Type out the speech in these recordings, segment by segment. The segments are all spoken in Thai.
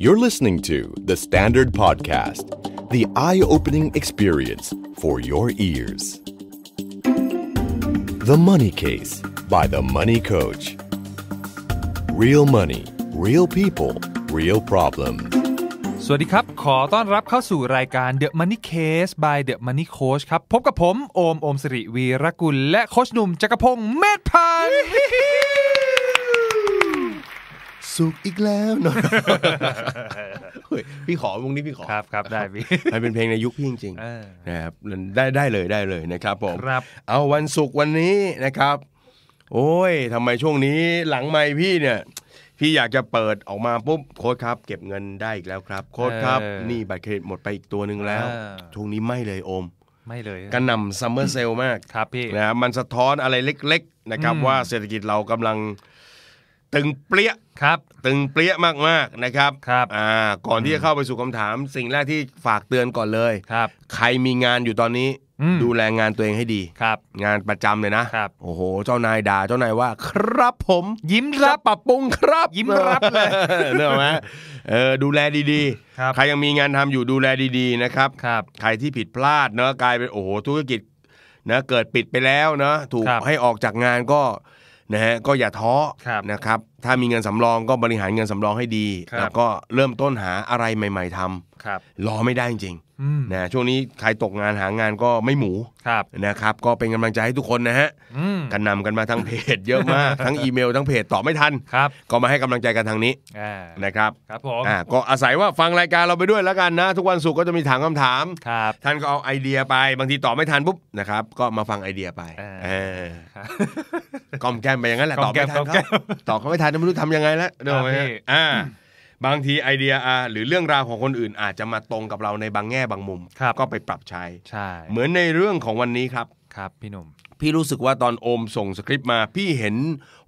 You're listening to The Standard Podcast, the eye opening experience for your ears. The Money Case by The Money Coach. Real money, real people, real problems. สวัสดีครับ ขอต้อนรับเข้าสู่รายการ The Money Case by The Money Coach ครับ พบกับผมโอมสิริวีรกุล และโคชหนุ่มจักรพงศ์เมธพันธ์สุขอีกแล้วเนาะพี่ขอวงนี้พี่ขอครับครับได้พี่มันเป็นเพลงในยุคพี่จริงๆนะครับได้ได้เลยได้เลยนะครับผมเอาวันศุกร์วันนี้นะครับ โอ้ยทำไมช่วงนี้หลังไม่พี่เนี่ยพี่อยากจะเปิดออกมาปุ๊บโค้ดครับ เก็บเงินได้อีกแล้วครับ โค้ดครับ นี่บัตรเครดิตหมดไปอีกตัวหนึ่งแล้วช่วงนี้ไม่เลยโอม ไม่เลยกระนำซัมเมอร์เซลมากครับพี่นะมันสะท้อนอะไรเล็ก ๆ นะครับ ว่าเศรษฐกิจเรากำลังตึงเปรี้ยครับ ตึงเปรี้ยมากมากนะครับครับ อ่า ก่อนที่จะเข้าไปสู่คำถาม สิ่งแรกที่ฝากเตือนก่อนเลยครับ ใครมีงานอยู่ตอนนี้ ดูแลงานตัวเองให้ดีครับ งานประจำเลยนะครับโอ้โหเจ้านายด่าเจ้านายว่าครับผม ยิ้มรับปรับปรุงครับ ยิ้มรับเลยเนอะไหมเออดูแลดีๆครับใครยังมีงานทำอยู่ดูแลดีๆ นะครับครับใครที่ผิดพลาดเนอะกลายเป็นโอ้โหธุรกิจนะ เกิดปิดไปแล้วเนอะถูกให้ออกจากงานก็นะฮะก็อย่าท้อนะครับถ้ามีเงินสำรองก็บริหารเงินสำรองให้ดีแล้วก็เริ่มต้นหาอะไรใหม่ ๆทครับำรอไม่ได้จริงๆนะช่วงนี้ใครตกงานหางานก็ไม่หมูครับนะครับก็เป็นกำลังใจให้ทุกคนนะฮะกันนำกันมาทั้งเพจเยอะมาก ทั้งอีเมลทั้งเพจตอบไม่ทันครับก็มาให้กำลังใจกันทางนี้นะครับ ครับผมอ่าก็อาศัยว่าฟังรายการเราไปด้วยแล้วกันนะทุกวันศุกร์ก็จะมีถามคำถามครับท่านก็เอาไอเดียไป บางทีตอบไม่ทันปุ๊บนะครับ ก็มาฟังไอเดียไปเออก้อมแก้มไปอย่างนั้นแหละตอบไม่ทันตอบเขาไม่ทันานไม่รู้ทำยังไงแล้วเดี๋ยวไฮะอ่าบางทีไอเดียอาหรือเรื่องราวของคนอื่น อาจจะมาตรงกับเราในบางแง่บางมุมครับก็ไปปรับใช้ใช่เหมือนในเรื่องของวันนี้ครับครับ พี่หนุ่มพี่รู้สึกว่าตอนโอมส่งสคริปต์มา พี่เห็น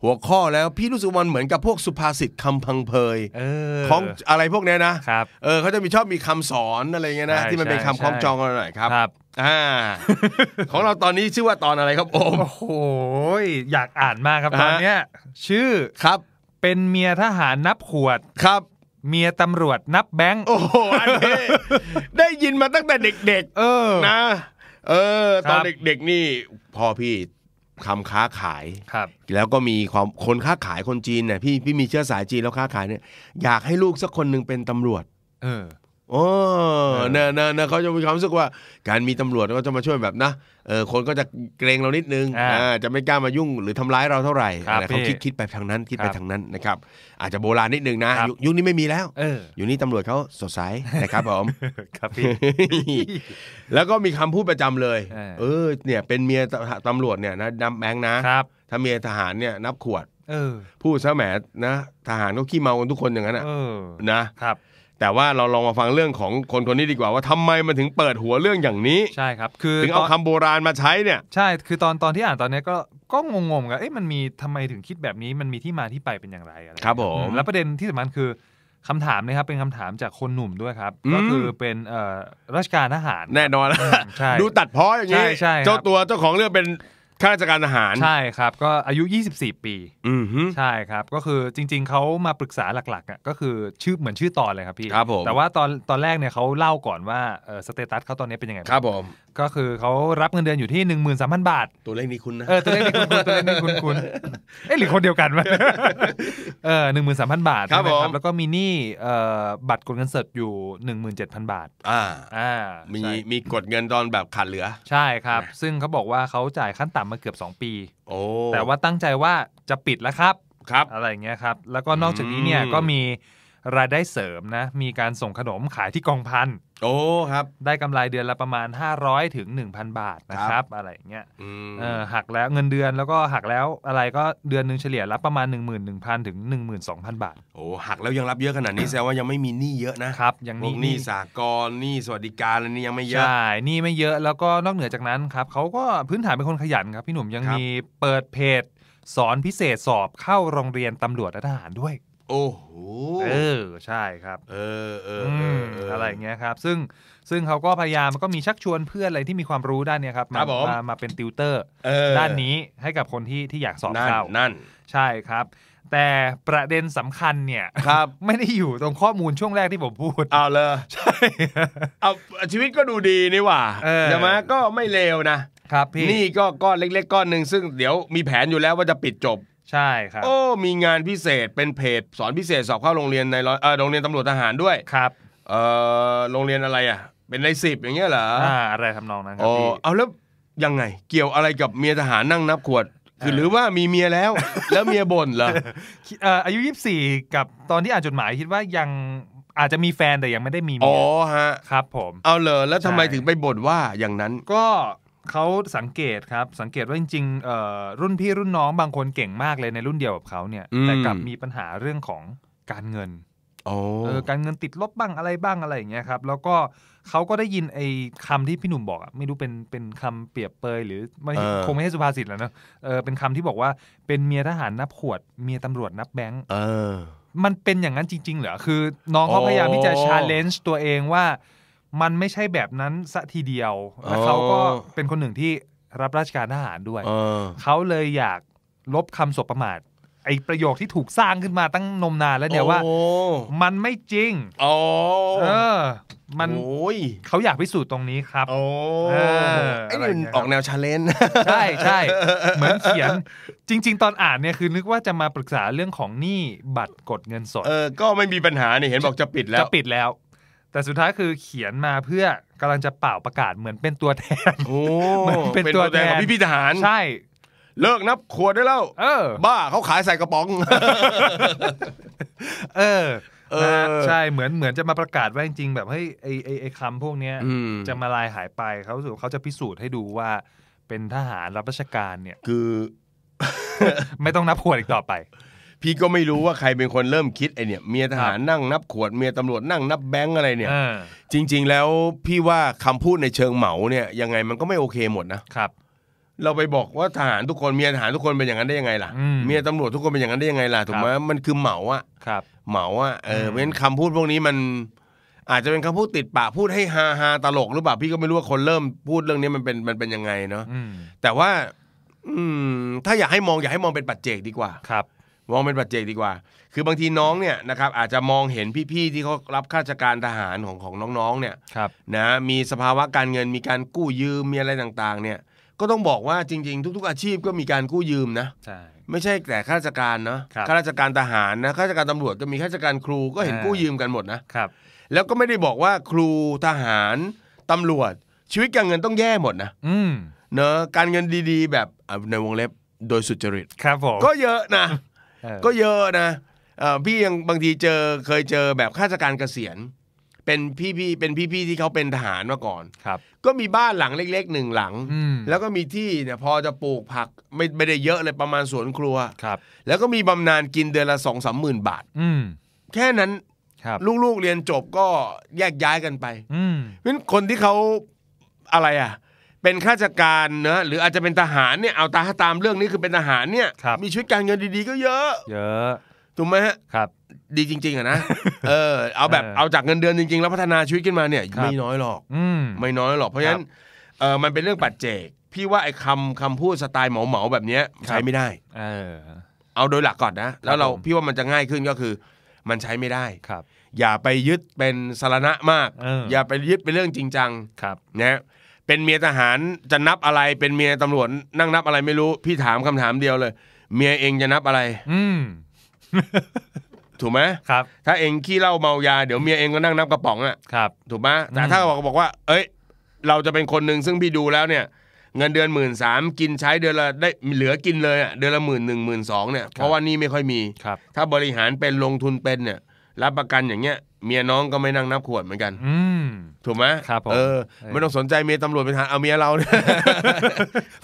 หัวข้อแล้วพี่รู้สึกมันเหมือนกับพวกสุภาษิตคำพังเพยเออ ของอะไรพวกเนี้ยนะครับเออเขาจะมีชอบมีคำสอนอะไรเงี้ยนะที่มันเป็นคำคล้องจองกันหน่อยครับครับอ่าของเราตอนนี้ชื่อว่าตอนอะไรครับโอมโอ้โห อยากอ่านมากครับตอนเนี้ยชื่อครับเป็นเมียทหารนับขวดครับ เมียตำรวจนับแบงค์โอ้โห อันนี้ ได้ยินมาตั้งแต่เด็กๆเออนะ เออ ตอนเด็กๆ นี่พ่อพี่ทำค้าขายครับ แล้วก็มีความคนค้าขายคนจีนเนี่ยพี่พี่มีเชื้อสายจีนแล้วค้าขายเนี่ยอยากให้ลูกสักคนหนึ่งเป็นตำรวจ เออโอ้นะนะนะเขาจะมีความรู้สึกว่าการมีตำรวจก็จะมาช่วยแบบนะเออคนก็จะเกรงเรานิดนึงอ่าจะไม่กล้ามายุ่งหรือทำร้ายเราเท่าไหร่เขาคิดคิดไปทางนั้น คิดไปทางนั้นนะครับ อาจจะโบราณนิดนึงนะ ยุคนี้ไม่มีแล้วอยู่นี้ตำรวจเขาสดใสนะครับผมครับพี่แล้วก็มีคำพูดประจำเลย เออ เนี่ยเป็นเมียตำรวจเนี่ยนะนับแบงค์นะครับถ้าเมียทหารเนี่ยนับขวด เออพูดซะแหมนะ ทหารก็ขี้เมากันทุกคนอย่างนั้นอ่ะนะครับแต่ว่าเราลองมาฟังเรื่องของคนคนนี้ดีกว่าว่าทำไมมันถึงเปิดหัวเรื่องอย่างนี้ใช่ครับ คือถึงเอาคำโบราณมาใช้เนี่ย ใช่ คือตอนตอนที่อ่านตอนนี้ก็ก็งงๆกับเอ๊ะมันมีทำไมถึงคิดแบบนี้มันมีที่มาที่ไปเป็นอย่างไรอะไรครับผมแล้วประเด็นที่สำคัญคือคำถามนะครับเป็นคำถามจากคนหนุ่มด้วยครับ ก็คือเป็นราชการทหารแน่นอนใช่ดูตัดพ้ออย่างนี้ใช่ใช่เจ้าตัวเจ้าของเรื่องเป็นข้าราชการทหารใช่ครับ ก็อายุ 24 ปี อือฮึใช่ครับ ก็คือจริง ๆ เขามาปรึกษาหลักๆอ่ะก็คือชื่อเหมือนชื่อตอนเลยครับพี่ครับผมแต่ว่าตอนตอนแรกเนี่ยเขาเล่าก่อนว่าเออสเตตัสเขาตอนนี้เป็นยังไง ครับผมก็คือเขารับเงินเดือนอยู่ที่1 3 0 0 0 บาท ตัวเลขนี้คุณนะเออตัวเลขนี้คุณตัวเลขนี้คุณคุณเอ๊ะหรือคนเดียวกันวะเออหนึ่งหมื่นสามพันบาทครับผมแล้วก็มีหนี้เอ่อบัตรกดเงินสดอยู่หนึ่งหมื่นเจ็ดพันบาท อ่าอ่า มีมีกดเงินตอนแบบขาดเหลือ ใช่ครับ ซึ่งเขาบอกว่าเขาจ่ายขั้นต่ำมาเกือบ 2 ปี โอ้ แต่ว่าตั้งใจว่าจะปิดแล้วครับ ครับ อะไรเงี้ยครับ แล้วก็นอกจากนี้เนี่ยก็มีรายได้เสริมนะ มีการส่งขนมขายที่กองพัน โอ้ครับ ได้กำไรเดือนละประมาณ 500ถึง1,000 บาทนะครับอะไรอย่างเงี้ยหักแล้วเงินเดือนแล้วก็หักแล้วอะไรก็เดือนหนึ่งเฉลี่ยรับประมาณ 1 1 0 0 0ถึง12,000 บาท โอ้หักแล้วยังรับเยอะขนาดนี้แสดงว่ายังไม่มีหนี้เยอะนะ ครับ ยังหนี้หนี้สากลหนี้สวัสดิการอะไรนี้ยังไม่เยอะ ใช่หนี้ไม่เยอะแล้วก็นอกเหนือจากนั้นครับเขาก็พื้นฐานเป็นคนขยันครับ พี่หนุ่มยังมีเปิดเพจสอนพิเศษสอบเข้าโรงเรียนตำรวจและทหารด้วยโอ้โห เออ ใช่ครับ เออเอออะไรเงี้ยครับ ซึ่งซึ่งเขาก็พยายามก็มีชักชวนเพื่อนอะไรที่มีความรู้ด้านเนี้ยครับมามา มาเป็นติวเตอร์ด้านนี้ให้กับคนที่ที่อยากสอบเข้านั่น ใช่ครับ แต่ประเด็นสำคัญเนี่ย ครับ ไม่ได้อยู่ตรงข้อมูลช่วงแรกที่ผมพูดเอาเลยใช่เอาชีวิตก็ดูดีนี่หว่าใช่ไหมก็ไม่เลวนะ ครับ พี่ นี่ก็ก้อนเล็กๆก้อนหนึ่งซึ่งเดี๋ยวมีแผนอยู่แล้วว่าจะปิดจบใช่ครับโอ้มีงานพิเศษเป็นเพจสอนพิเศษสอบเข้าโรงเรียนในร้อยเออโรงเรียนตำรวจทหารด้วยครับ เออโรงเรียนอะไรอ่ะ เป็นในสิบอย่างเงี้ยเหรออ่าอะไรทำนองนั้นครับอพี่เอาแล้วยังไง เกี่ยวอะไรกับเมียทหารนั่งนับขวด คือหรือว่ามีเมียแล้ว แล้วเมียบ่นเหรอเอ่ออายุี่กับตอนที่อ่านจดหมายคิดว่ายังอาจจะมีแฟนแต่ยังไม่ได้มีเมียอ๋อฮะครับ ผม เอาเลยแล้วทำไมถึงไปบ่นว่าอย่างนั้นก็เขาสังเกตครับ สังเกตว่าจริงๆรุ่นพี่รุ่นน้องบางคนเก่งมากเลยในรุ่นเดียวกับเขาเนี่ยแต่กลับมีปัญหาเรื่องของการเงินการเงินติดลบบ้างอะไรบ้างอะไรอย่างเงี้ยครับ แล้วก็เขาก็ได้ยินไอ้คำที่พี่หนุ่มบอกไม่รู้เป็นเป็นคำเปรียบเปยหรือไม่คงไม่ใช่สุภาษิตแล้วนะเออเป็นคำที่บอกว่าเป็นเมียทหารนับขวดเมียตำรวจนับแบงค์มันเป็นอย่างนั้นจริง ๆ เหรอคือ น้องเขาพยายามที่จะชาเลนจ์ตัวเองว่ามันไม่ใช่แบบนั้นสะทีเดียว และเขาก็เป็นคนหนึ่งที่รับราชการทหารด้วย เขาเลยอยากลบคำสบประมาท ไอประโยคที่ถูกสร้างขึ้นมาตั้งนมนานแล้วเนี่ยว่า มันไม่จริงอเออ มันเขาอยากพิสูจน์ตรงนี้ครับ โอ้ไอ้นี่ออกแนวชาเลนจ์ใช่ใช่เหมือนเขียน จริง ๆ ตอนอ่านเนี่ยคือนึกว่าจะมาปรึกษาเรื่องของหนี้บัตรกดเงินสด เออ ก็ไม่มีปัญหาเนี่ยเห็นบอกจะปิดแล้ว จะปิดแล้วแต่สุดท้ายคือเขียนมาเพื่อกำลังจะเป่าประกาศเหมือนเป็นตัวแทนโอ้เป็นตัวแทนของพี่พิทหาร ใช่ เลิกนับขวดได้แล้วเออ บ้าเขาขายใส่กระป๋องเออ เออ ใช่เหมือนเหมือนจะมาประกาศว่าจริงๆแบบเฮ้ยไอไอไอคำพวกเนี้ยจะมาลายหายไปเขาสูเขาจะพิสูจน์ให้ดูว่า เป็นทหารรับราชการเนี่ย คือไม่ต้องนับขวดอีกต่อไปพี่ก็ไม่รู้ว่าใครเป็นคนเริ่มคิดไอเนี่ยเมียทหารนั่งนับขวดเมียตำรวจนั่งนับแบงค์อะไรเนี่ยจริงๆ แล้วพี่ว่าคำพูดในเชิงเหมาเนี่ยยังไงมันก็ไม่โอเคหมดนะครับ เราไปบอกว่าทหารทุกคนเมียทหารทุกคนเป็นอย่างนั้นได้ยังไงล่ะเมียตำรวจทุกคนเป็นอย่างนั้นได้ยังไงล่ะถูกไหมมันคือเหมาอะเหมาอะเออเพราะะนั้นคำพูดพวกนี้มัน อาจจะเป็นคำพูดติดปากพูดให้ฮาฮาตลกหรือเปล่าพี่ก็ไม่รู้ว่าคนเริ่มพูดเรื่องนี้มันเป็นมันเป็นยังไงเนาะแต่ว่า อืมถ้าอยากให้มองอยากให้มองเป็นปัจเจกดีกว่าครับมองเป็นปัจเจกดีกว่า คือบางทีน้องเนี่ยนะครับอาจจะมองเห็นพี่ๆที่เขารับข้าราชการทหารของของน้องๆเนี่ยนะมีสภาวะการเงินมีการกู้ยืมมีอะไรต่างๆ เนี่ย ก็ต้องบอกว่าจริงๆ ทุก ๆ อาชีพก็มีการกู้ยืมนะใช่ไม่ใช่แต่ข้าราชการเนาะข้าราชการทหารนะข้าราชการตำรวจก็มีข้าราชการครูก็เห็นกู้ยืมกันหมดนะครับแล้วก็ไม่ได้บอกว่าครูทหารตำรวจชีวิตการเงินต้องแย่หมดนะอืเนาะการเงินดี ๆ แบบในวงเล็บโดยสุจริตครับผมก็เยอะนะก็เยอะนะพี่ยังบางทีเจอเคยเจอแบบข้าราชการเกษียณ เป็นพี่พี่เป็นพี่พี่ที่เขาเป็นทหารมาก่อนครับ ก็มีบ้านหลังเล็กๆหนึ่งหลัง แล้วก็มีที่เนี่ยพอจะปลูกผักไม่ไม่ได้เยอะเลยประมาณสวนครัวครับ แล้วก็มีบำนาญกินเดือนละสองสามหมื่นบาทแค่นั้นลูกๆเรียนจบก็แยกย้ายกันไปเพราะคนที่เขาอะไรอ่ะเป็นข้าราชการนะหรืออาจจะเป็นทหารเนี่ยเอาตาตามเรื่องนี้คือเป็นทหารเนี่ยมีชีวิตการเงินดีๆก็เยอะ เยอะถูกไหมฮะครับ ดีจริง ๆอะนะเออเอาแบบเอาจากเงินเดือนจริงๆ แล้วพัฒนาชีวิตขึ้นมาเนี่ยไม่น้อยหรอกอืมไม่น้อยหรอก เพราะฉะนั้นเออมันเป็นเรื่องปัจเจก พี่ว่าไอ้คำคำพูดสไตล์เหมาเหมาแบบเนี้ยใช้ไม่ได้เออเอาโดยหลักก่อนนะ แล้วเราพี่ว่ามันจะง่ายขึ้นก็คือมันใช้ไม่ได้ครับ อย่าไปยึดเป็นสารณะมากอออย่าไปยึดเป็นเรื่องจริงจังครับนะเป็นเมียทหารจะนับอะไรเป็นเมียตำรวจนั่งนับอะไรไม่รู้พี่ถามคำถามเดียวเลย เมียเองจะนับอะไร อืมถูกไหมครับ ถ้าเองขี้เหล้าเมายา เดี๋ยวเมียเองก็นั่งนับกระป๋องอ่ะครับ ถูกไหมแต่ถ้าบอกบอกว่า เอ้ยเราจะเป็นคนหนึ่งซึ่งพี่ดูแล้วเนี่ย เงินเดือนหมื่นสามกินใช้เดือนละได้เหลือกินเลยอ่ะเดือนละหมื่นหนึ่งหมื่นสองเนี่ยเพราะว่านี่ไม่ค่อยมีครับถ้าบริหารเป็นลงทุนเป็นเนี่ยรับประกันอย่างเงี้ยเมียน้องก็ไม่นั่งนับขวดเหมือนกันถูกไหมครับผมเออไม่ต้องสนใจเมียตำรวจเป็นทหารเอาเมียเราเนี่ย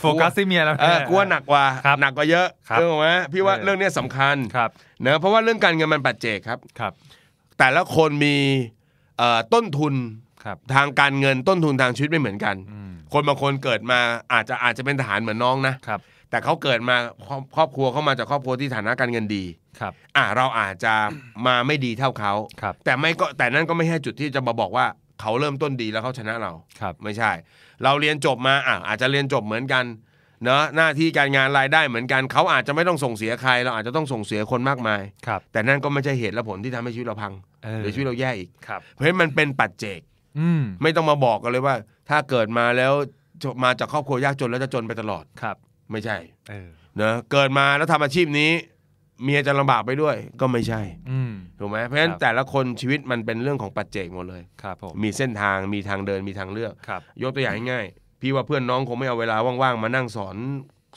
โฟกัสที่เมียเราเออกลัวหนักกว่าหนักกว่าเยอะเรื่องไหมพี่ว่าเรื่องนี้สำคัญครับนะเพราะว่าเรื่องการเงินมันปัจเจกครับครับ แต่ละคนมีต้นทุนทางการเงินต้นทุนทางชีวิตไม่เหมือนกัน คนบางคนเกิดมาอาจจะอาจจะเป็นทหารเหมือนน้องนะครับแต่เขาเกิดมาครอบครัวเขามาจากครอบครัวที่ฐานะการเงินดีครับ อ่าเราอาจจะมาไม่ดีเท่าเขาครับแต่ไม่ก็แต่นั่นก็ไม่ใช่จุดที่จะมาบอกว่าเขาเริ่มต้นดีแล้วเขาชนะเราครับไม่ใช่ เราเรียนจบมาอ่าอาจจะเรียนจบเหมือนกันเนาะหน้าที่การงานรายได้เหมือนกัน เขาอาจจะไม่ต้องส่งเสียใคร เราอาจจะต้องส่งเสียคนมากมายครับแต่นั่นก็ไม่ใช่เหตุและผลที่ทำให้ชีวิตเราพังหรือชีวิตเราแย่อีกครับเพราะฉะนั้นมันเป็นปัจเจก อืไม่ต้องมาบอกกันเลยว่า ถ้าเกิดมาแล้วมาจากครอบครัวยากจนแล้วจะจนไปตลอดครับไม่ใช่เออเนอะเกิดมาแล้วทำอาชีพนี้เมียจะลำบากไปด้วยก็ไม่ใช่ อืถูกไหมเพราะฉะนั้นแต่ละคนชีวิตมันเป็นเรื่องของปัจเจกหมดเลยครับมีเส้นทางมีทางเดินมีทางเลือก ยกตัวอย่างง่ายๆพี่ว่าเพื่อนน้องคงไม่เอาเวลาว่างๆมานั่งสอน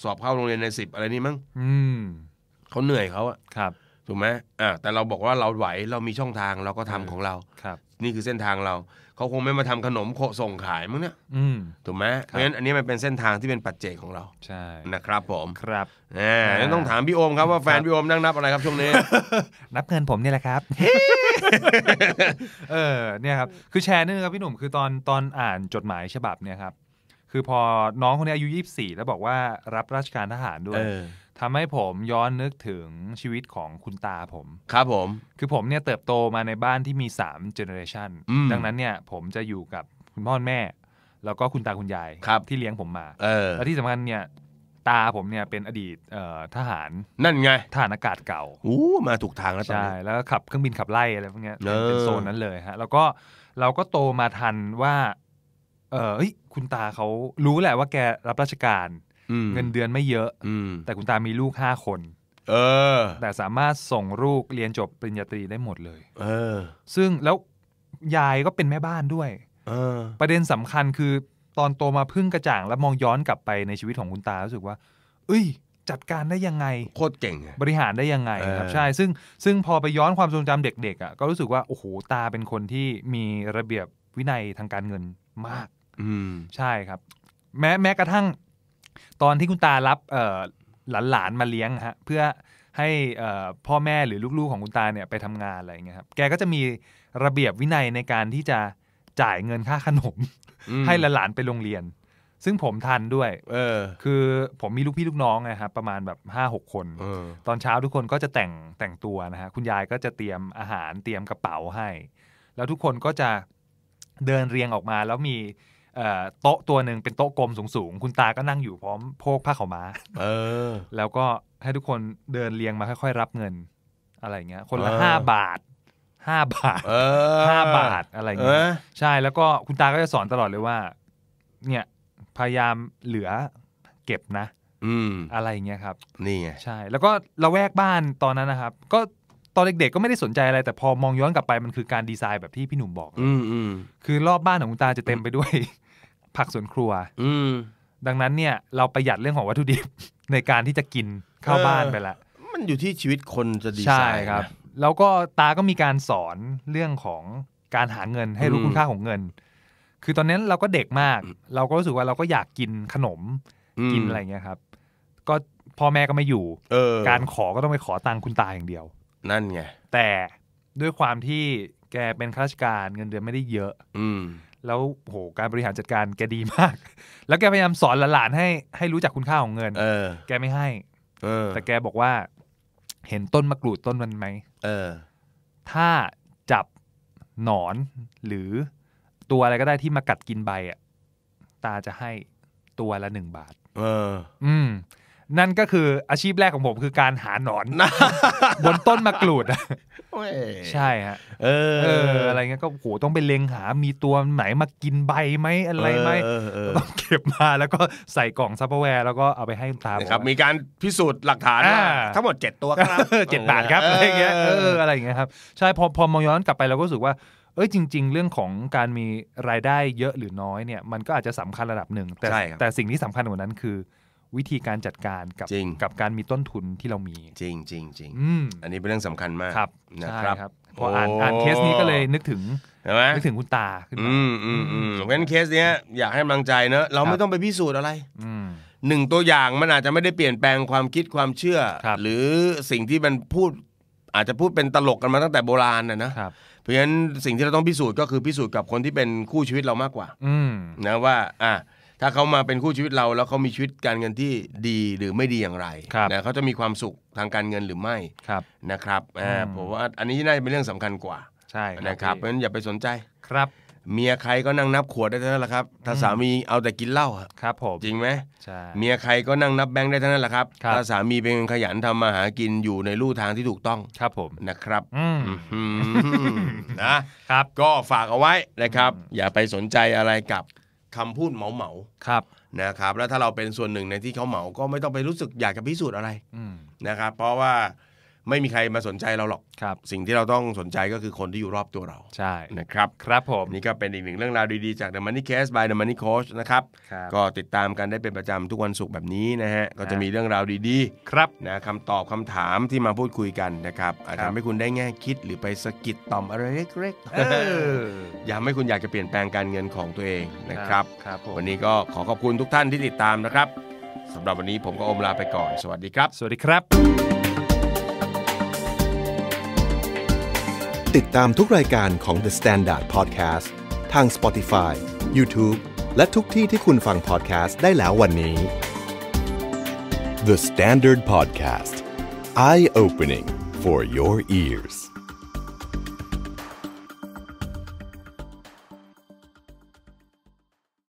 สอบเข้าโรงเรียนในสิบอะไรนี่มั้งเขาเหนื่อยเขาอะครับถูกไหมอ่าแต่เราบอกว่าเราไหวเรามีช่องทางเราก็ทำของเราครับ นี่คือเส้นทางเราเขาคงไม่มาทำขนมโคส่งขายมั้งเนี่ยถูกไหมเพราะฉะนั้นอันนี้มันเป็นเส้นทางที่เป็นปัจเจกของเรา ใช่ นะครับผม ครับนี่ต้องถามพี่โอมครับว่าแฟนพี่โอมนั่งนับอะไรครับช่วงนี้นับเงินผมนี่แหละครับ เออ เนี่ยครับ คือแชร์นึงครับพี่หนุ่ม คือตอนตอนอ่านจดหมายฉบับเนี่ยครับ คือพอน้องคนนี้อายุ24แล้วบอกว่ารับราชการทหารด้วยทำให้ผมย้อนนึกถึงชีวิตของคุณตาผม ครับผมคือผมเนี่ยเติบโตมาในบ้านที่มี3ามเจเนอเรชันดังนั้นเนี่ย ผมจะอยู่กับคุณพ่อคุณแม่ แล้วก็คุณตาคุณยายครับที่เลี้ยงผมมาเออและที่สำคัญเนี่ย ตาผมเนี่ยเป็นอดีตทหาร นั่นไง ทหารอากาศเก่า อู้มาถูกทางแล้วตอนใช่ แล้วก็ขับเครื่องบินขับไล่อะไรพวกเนี้ยเเป็นโซนนั้นเลยฮะแล้วก็เราก็โตมาทันว่า เออคุณตาเขารู้แหละว่าแกรับราชการเงินเดือนไม่เยอะแต่คุณตามีลูกห้าคน เออ แต่สามารถส่งลูก เรียนจบปริญญาตรีได้หมดเลย เออ ซึ่งแล้วยายก็เป็นแม่บ้านด้วย เออ ประเด็นสำคัญคือตอนโตมาพึ่งกระจ่าง แล้วมองย้อนกลับไปในชีวิตของคุณตา รู้สึกว่าเอ้ย จัดการได้ยังไง โคตรเก่ง บริหารได้ยังไงครับใช่ ซึ่งซึ่งพอไปย้อนความทรงจำเด็กๆอ่ะก็รู้สึกว่าโอ้โหตาเป็นคนที่มีระเบียบวินัยทางการเงินมาก อืมใช่ครับ แม้แม้กระทั่งตอนที่คุณตารับหลานๆมาเลี้ยงฮะเพื่อให้พ่อแม่หรือลูกๆของคุณตาเนี่ยไปทำงานอะไรอย่างเงี้ยครับ แกก็จะมีระเบียบวินัยในการที่จะจ่ายเงินค่าขนม ให้หลานๆไปโรงเรียน ซึ่งผมทันด้วย เออ คือผมมีลูกพี่ลูกน้องนะครับ ประมาณแบบห้าหกคนออตอนเช้าทุกคนก็จะแต่งแต่งตัวนะฮะคุณยายก็จะเตรียมอาหารเตรียมกระเป๋าให้ แล้วทุกคนก็จะเดินเรียงออกมาแล้วมีโต๊ะตัวหนึ่งเป็นโต๊ะกลมสูงๆ คุณตาก็นั่งอยู่พร้อมโพกผ้าขาวม้าเออแล้วก็ให้ทุกคนเดินเรียงมาค่อยๆ รับเงิน อะไรเงี้ย คนละห้าบาทห้าบาทห้าบาทอะไรเงี้ยใช่แล้วก็คุณตาก็จะสอนตลอดเลยว่า เนี่ยพยายามเหลือเก็บนะ อืมอะไรเงี้ยครับ นี่ไงใช่แล้วก็ระแวกบ้านตอนนั้นนะครับ ก็ตอนเด็กๆก็ไม่ได้สนใจอะไร แต่พอมองย้อนกลับไปมันคือการดีไซน์แบบที่พี่หนุ่มบอก อืมอืมคือรอบบ้านของคุณตาจะเต็มไปด้วยผักสวนครัว อืมดังนั้นเนี่ยเราประหยัดเรื่องของวัตถุดิบในการที่จะกินเข้าบ้านไปละ มันอยู่ที่ชีวิตคนจะดีไซใช่น์ครับนะแล้วก็ตาก็มีการสอนเรื่องของการหาเงินให้รู้คุณค่าของเงิน คือตอนนั้นเราก็เด็กมาก เราก็รู้สึกว่าเราก็อยากกินขนม กินอะไรเงี้ยครับ ก็พ่อแม่ก็ไม่อยู่เออการขอก็ต้องไปขอตังค์คุณตาอย่างเดียว นั่นไง แต่ด้วยความที่แกเป็นข้าราชการเงินเดือนไม่ได้เยอะ อืมแล้วโหการบริหารจัดการแกดีมาก แล้วแกพยายามสอนหลานๆให้ให้รู้จักคุณค่าของเงิน เออ แกไม่ให้ เออ แต่แกบอกว่า เห็นต้นมะกรูดต้นมันไหมเออ ถ้าจับหนอนหรือตัวอะไรก็ได้ที่มากัดกินใบอ่ะตาจะให้ตัวละหนึ่งบาท เออ อืมนั่นก็คืออาชีพแรกของผม คือการหาหนอน บนต้นมะกรูดอะใช่ฮะเออ อะไรเงี้ยก็โหต้องไปเล็งหามีตัวไหนมากินใบไหมอะไรไหมต้องเก็บมาแล้วก็ใส่กล่องซัพพ์แวร์แล้วก็เอาไปให้ตาครับ มีการพิสูจน์หลักฐานทั้งหมด 7 ตัวครับเจ็ดบาทครับอะไรเงี้ยเออ อะไรเงี้ยครับ ใช่พอพอมองย้อนกลับไปเราก็รู้สึกว่าเอ้ยจริงๆ เรื่องของการมีรายได้เยอะหรือน้อยเนี่ย มันก็อาจจะสำคัญระดับหนึ่งแต่ แต่สิ่งที่สำคัญกว่านั้นคือวิธีการจัดการกับกับการมีต้นทุนที่เรา มีจริง จริงจริงอันนี้เป็นเรื่องสำคัญมากครับนะครับพออ่านอ่านเคสนี้ก็เลยนึกถึงนึกถึงคุณตาขึ้นมาเพราะฉะนั้นเคสเนี้ยอยากให้กำลังใจเนอะเราไม่ต้องไปพิสูจน์อะไรหนึ่งตัวอย่างมันอาจจะไม่ได้เปลี่ยนแปลงความคิดความเชื่อหรือสิ่งที่มันพูด อาจจะพูดเป็นตลกกันมาตั้งแต่โบราณนะนะเพราะฉะนั้นสิ่งที่เราต้องพิสูจน์ก็คือพิสูจน์กับคนที่เป็นคู่ชีวิตเรามากกว่านะว่า อ่ะถ้าเขามาเป็นคู่ชีวิตเราแล้วเขามีชีวิตการเงินที่ดีหรือไม่ดีอย่างไรรนะเขาจะมีความสุขทางการเงินหรือไม่ครับนะครับอ่ผมว่าอันนี้น่าจะเป็นเรื่องสำคัญกว่าใช่นะครับเพราะฉะนั้นอย่าไปสนใจครับเมียใครก็นั่งนับขวดได้ทั้งนั้นแหละครับถ้าสามีเอาแต่กินเหล้าครับผมจริงไหมใช่เมียใครก็นั่งนับแบงค์ได้ทั้งนั้นแหละครับถ้าสามีเป็นขยันทำมาหากินอยู่ในลู่ทางที่ถูกต้องครับผมนะครับอืมนะครับก็ฝากเอาไว้นะครับ อย่าไปสนใจอะไรกับคำพูดเหมาเหมาครับนะครับ แล้วถ้าเราเป็นส่วนหนึ่งในที่เขาเหมา ก็ไม่ต้องไปรู้สึกอยากจะพิสูจน์อะไรนะครับ เพราะว่าไม่มีใครมาสนใจเราหรอกครับสิ่งที่เราต้องสนใจก็คือคนที่อยู่รอบตัวเรา ใช่นะครับ ครับผม นี่ก็เป็นอีกหนึ่งเรื่องราวดีๆจาก The Money Case by The Money Coach นะครับ ก็ติดตามกันได้เป็นประจำทุกวันศุกร์แบบนี้นะฮะ ก็จะมีเรื่องราวดี ๆ ครับ นะคำตอบคำถามที่มาพูดคุยกันนะครับ อาจจะให้คุณได้แง่คิดหรือไปสะกิดต่อมอะไรเล็กๆ อย่าให้คุณอยากจะเปลี่ยนแปลงการเงินของตัวเองนะครับ วันนี้ก็ขอขอบคุณทุกท่านที่ติดตามนะครับสำหรับวันนี้ผมก็อมลาไปก่อน สวัสดีครับ สวัสดีครับติดตามทุกรายการของ The Standard Podcast ทาง Spotify, YouTube และทุกที่ที่คุณฟัง podcast ได้แล้ววันนี้ The Standard Podcast Eye Opening for your ears